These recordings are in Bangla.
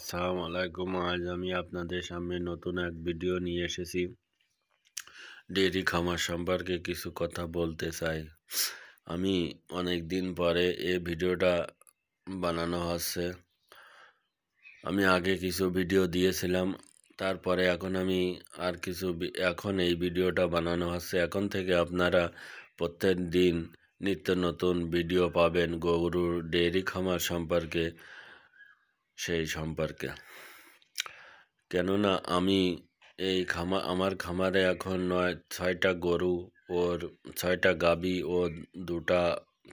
আসসালামু আলাইকুম আজ আমি আপনাদের সামনে নতুন এক ভিডিও নিয়ে এসেছি ডেয়ারি খামার সম্পর্কে কিছু কথা বলতে চাই আমি অনেক দিন পরে এই ভিডিওটা বানানো হচ্ছে আমি আগে কিছু ভিডিও দিয়েছিলাম তারপরে এখন আমি আর কিছু এখন এই ভিডিওটা বানানো হচ্ছে এখন থেকে আপনারা প্রত্যেক দিন নিত্য নতুন ভিডিও পাবেন গরুর ডেয়ারি খামার সম্পর্কে সেই সম্পর্কে কেননা আমি এই খামার আমার খামারে এখন নয় ছয়টা গরু ওর ছয়টা গাবি ও দুটা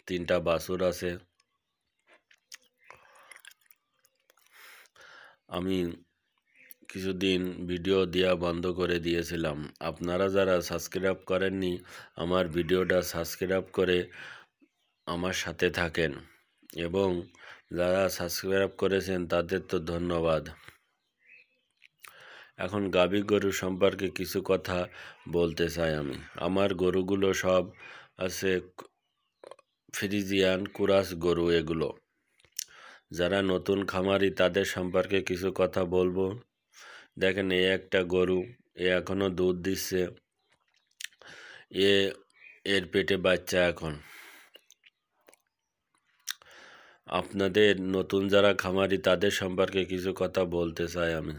তিনটা বাছুর আছে আমি কিছুদিন ভিডিও দেওয়া বন্ধ করে দিয়েছিলাম আপনারা যারা সাবস্ক্রাইব করেননি আমার ভিডিওটা সাবস্ক্রাইব করে আমার সাথে থাকেন এবং যারা সাবস্ক্রাইব করেছেন তাদের তো ধন্যবাদ এখন গাবি গরু সম্পর্কে কিছু কথা বলতে চাই আমি আমার গরুগুলো সব আছে ফ্রিজিয়ান কুরাস গরু এগুলো যারা নতুন খামারি তাদের সম্পর্কে কিছু কথা বলবো দেখেন এ একটা গরু এ এখনও দুধ দিচ্ছে এ এর পেটে বাচ্চা এখন আপনাদের নতুন যারা খামারি তাদের সম্পর্কে কিছু কথা বলতে চাই আমি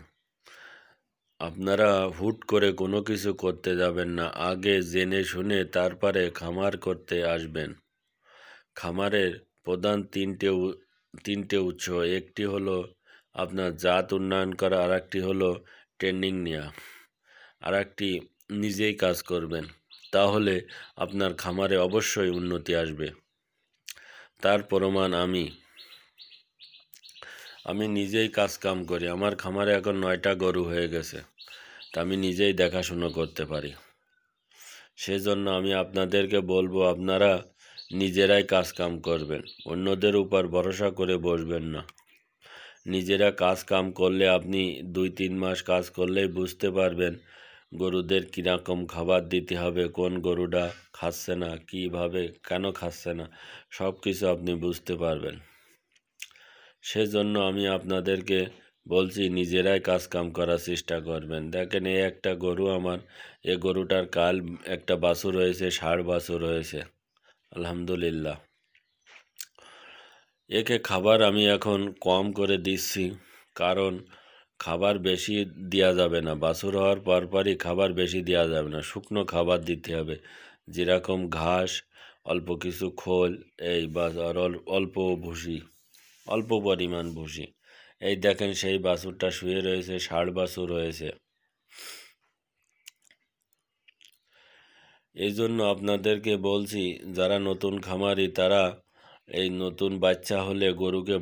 আপনারা হুট করে কোনো কিছু করতে যাবেন না আগে জেনে শুনে তারপরে খামার করতে আসবেন খামারের প্রধান তিনটে তিনটে উৎস একটি হলো আপনার জাত উন্নয়ন করা আর একটি হলো ট্রেনিং নেওয়া আর একটি নিজেই কাজ করবেন তাহলে আপনার খামারে অবশ্যই উন্নতি আসবে তার প্রমাণ আমি আমি নিজেই কাজ কাম করি আমার খামারে এখন নয়টা গরু হয়ে গেছে তা আমি নিজেই দেখাশুনো করতে পারি সেজন্য আমি আপনাদেরকে বলবো আপনারা নিজেরাই কাজ কাম করবেন অন্যদের উপর ভরসা করে বসবেন না নিজেরা কাজ কাম করলে আপনি দুই তিন মাস কাজ করলেই বুঝতে পারবেন গরুদের কীরকম খাবার দিতে হবে কোন গরুটা খাচ্ছে না কীভাবে কেন খাচ্ছে না সব কিছু আপনি বুঝতে পারবেন সেজন্য আমি আপনাদেরকে বলছি নিজেরাই কাজকাম করার চেষ্টা করবেন দেখেন এই একটা গরু আমার এ গরুটার কাল একটা বাসু রয়েছে ষাট বাসু রয়েছে আলহামদুলিল্লাহ একে খাবার আমি এখন কম করে দিচ্ছি কারণ খাবার বেশি দেওয়া যাবে না বাছুর হওয়ার পরপরই খাবার বেশি দেওয়া যাবে না শুকনো খাবার দিতে হবে যেরকম ঘাস অল্প কিছু খোল এই বা অল্প ভুসি অল্প পরিমাণ ভুসি এই দেখেন সেই বাছুরটা শুয়ে রয়েছে ষাট বাছুর রয়েছে এই জন্য আপনাদেরকে বলছি যারা নতুন খামারি তারা এই নতুন বাচ্চা হলে গরুকে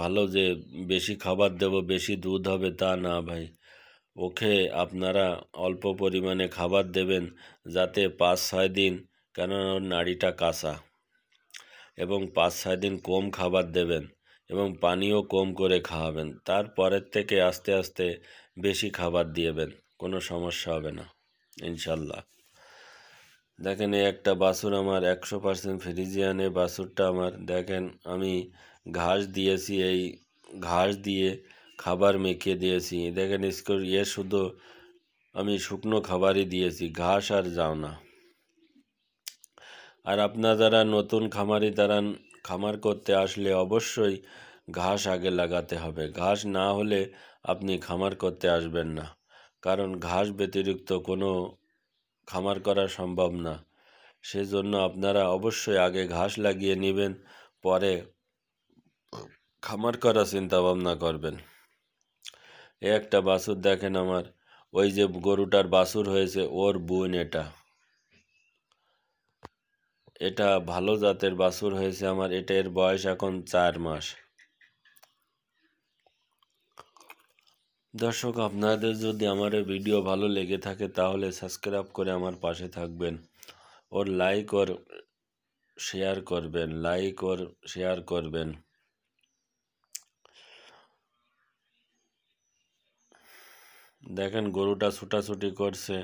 ভালো যে বেশি খাবার দেব বেশি দুধ হবে তা না ভাই ওকে আপনারা অল্প পরিমাণে খাবার দেবেন যাতে পাঁচ ছয় দিন কেন ওর নাড়িটা কাঁচা এবং পাঁচ ছয় দিন কম খাবার দেবেন এবং পানিও কম করে খাওয়াবেন তারপরের থেকে আস্তে আস্তে বেশি খাবার দিয়েবেন কোনো সমস্যা হবে না ইনশাল্লাহ দেখেন এই একটা বাছুর আমার একশো পার্সেন্ট ফ্রিজিয়ানে বাছুরটা আমার দেখেন আমি ঘাস দিয়েছি এই ঘাস দিয়ে খাবার মেখে দিয়েছি দেখেন স্কোর এ শুধু আমি শুকনো খাবারই দিয়েছি ঘাস আর যাও না আর আপনার যারা নতুন খামারি তারা খামার করতে আসলে অবশ্যই ঘাস আগে লাগাতে হবে ঘাস না হলে আপনি খামার করতে আসবেন না কারণ ঘাস ব্যতিরিক্ত কোনো খামার করা সম্ভব না সেজন্য আপনারা অবশ্যই আগে ঘাস লাগিয়ে নেবেন পরে খামার করার চিন্তা ভাবনা করবেন এ একটা বাছুর দেখেন আমার ওই যে গরুটার বাছুর হয়েছে ওর বোন এটা এটা ভালো জাতের বাছুর হয়েছে আমার এটা এর বয়স এখন চার মাস দর্শক আপনাদের যদি আমার এই ভিডিও ভালো লেগে থাকে তাহলে সাবস্ক্রাইব করে আমার পাশে থাকবেন ওর লাইক ওর শেয়ার করবেন লাইক ওর শেয়ার করবেন দেখেন গরুটা ছুটাছুটি করছে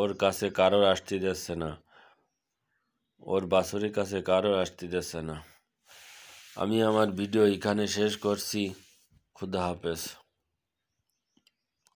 ওর কাছে কারোর আসতে যাচ্ছে না ওর বাছুরের কাছে কারোর আসতে যাচ্ছে না আমি আমার ভিডিও এখানে শেষ করছি খুদা হাফেজ